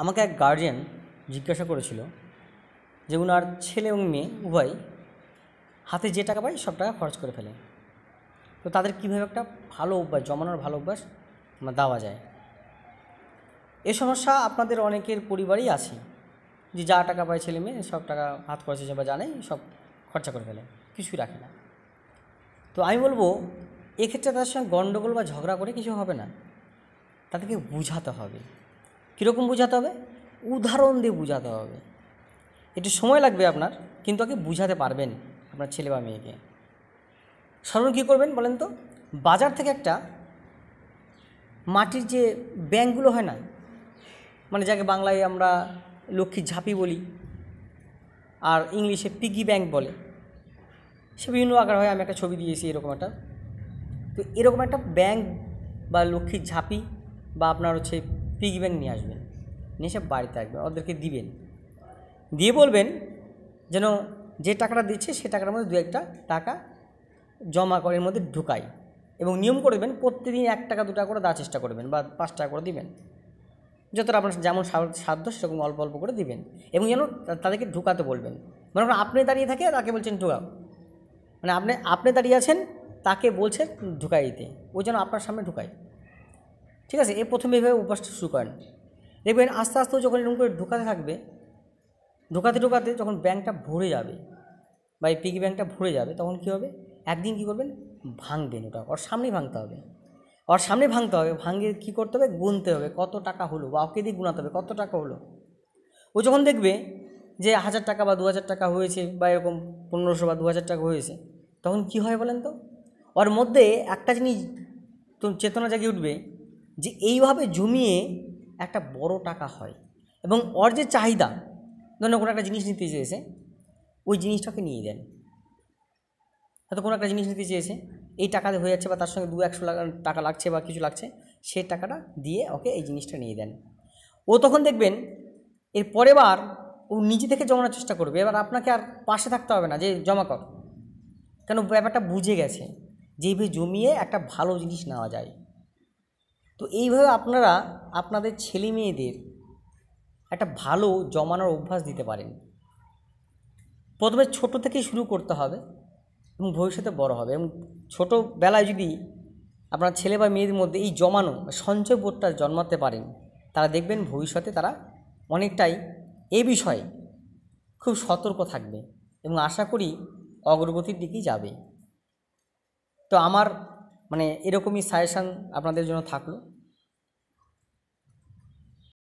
আমাকে এক গার্জেন জিজ্ঞাসা করেছিল যে উনার ছেলে এবং মেয়ে উভয় হাতে যে টাকা পায় সব টাকা খরচ করে ফেলে তো তাদের কীভাবে একটা ভালো অভ্যাস জমানোর ভালো অভ্যাস দেওয়া যায় এ সমস্যা আপনাদের অনেকের পরিবারেই আছে যে যা টাকা পায় ছেলে মেয়ে সব টাকা হাত খরচ হিসেবে জানে সব খরচা করে ফেলে কিছুই রাখে না তো আমি বলবো এক্ষেত্রে তাদের সঙ্গে গণ্ডগোল বা ঝগড়া করে কিছু হবে না তাদেরকে বুঝাতে হবে কীরকম বোঝাতে হবে উদাহরণ দিয়ে বোঝাতে হবে একটু সময় লাগবে আপনার কিন্তু আগে বুঝাতে পারবেন আপনার ছেলে বা মেয়েকে সাধারণ কী করবেন বলেন তো বাজার থেকে একটা মাটির যে ব্যাংকগুলো হয় না মানে যাকে বাংলায় আমরা লক্ষ্মী ঝাঁপি বলি আর ইংলিশে পিগি ব্যাংক বলে সে বিভিন্ন আকার হয় আমি একটা ছবি দিয়েছি এরকম একটা তো এরকম একটা ব্যাংক বা লক্ষ্মীর ঝাঁপি বা আপনার হচ্ছে পিগি ব্যাংক নিয়ে আসবেন নিয়ে এসে বাড়িতে রাখবেন ওদেরকে দিবেন দিয়ে বলবেন যেন যে টাকাটা দিচ্ছে সে টাকার মধ্যে দু একটা টাকা জমা করে এর মধ্যে ঢুকাই এবং নিয়ম করবেন প্রতিদিন এক টাকা দু টাকা করে দেওয়ার চেষ্টা করবেন বা পাঁচ টাকা করে দিবেন যতটা আপনার যেমন সাধ্য সেরকম অল্প অল্প করে দিবেন এবং যেন তাদেরকে ঢুকাতে বলবেন মনে করেন আপনি দাঁড়িয়ে থাকে তাকে বলছেন ঢুকাও মানে আপনি আপনি দাঁড়িয়ে আছেন তাকে বলছেন ঢুকাই দিতে ওই যেন আপনার সামনে ঢুকায় ঠিক আছে এ প্রথমে এইভাবে অভ্যাসটা শুরু করেন দেখবেন আস্তে আস্তে যখন এরকম করে ঢোকাতে থাকবে ঢোকাতে ঢোকাতে যখন ব্যাংকটা ভরে যাবে বা এই পিগি ব্যাংকটা ভরে যাবে তখন কী হবে একদিন কী করবেন ভাঙবেন ওটা ওর সামনেই ভাঙতে হবে ওর সামনে ভাঙতে হবে ভাঙে কী করতে হবে গুনতে হবে কত টাকা হলো বা ওকে দিয়ে গুণাতে হবে কত টাকা হলো ও যখন দেখবে যে হাজার টাকা বা দু হাজার টাকা হয়েছে বা এরকম পনেরোশো বা দু হাজার টাকা হয়েছে তখন কি হয় বলেন তো ওর মধ্যে একটা জিনিস চেতনা জাগিয়ে উঠবে যে এইভাবে জমিয়ে একটা বড় টাকা হয় এবং ওর যে চাহিদা ধরেন কোনো একটা জিনিস নিতে চেয়েছে ওই জিনিসটাকে নিয়ে দেন হয়তো কোনো একটা জিনিস নিতে চেয়েছে এই টাকা হয়ে যাচ্ছে বা তার সঙ্গে দু একশো টাকা লাগছে বা কিছু লাগছে সে টাকাটা দিয়ে ওকে এই জিনিসটা নিয়ে দেন ও তখন দেখবেন এর পরে বার ও নিজে থেকে জমানোর চেষ্টা করবে এবার আপনাকে আর পাশে থাকতে হবে না যে জমা কর কেন ব্যাপারটা বুঝে গেছে যেভাবে জমিয়ে একটা ভালো জিনিস নেওয়া যায় তো এইভাবে আপনারা আপনাদের ছেলে মেয়েদের একটা ভালো জমানোর অভ্যাস দিতে পারেন প্রথমে ছোট থেকে শুরু করতে হবে এবং ভবিষ্যতে বড় হবে এবং ছোটোবেলায় যদি আপনার ছেলে বা মেয়েদের মধ্যে এই জমানো সঞ্চয় বোধটা জন্মাতে পারেন তারা দেখবেন ভবিষ্যতে তারা অনেকটাই এ বিষয়ে খুব সতর্ক থাকবে এবং আশা করি অগ্রগতির দিকেই যাবে তো আমার মানে এরকমই সাজেশান আপনাদের জন্য থাকলো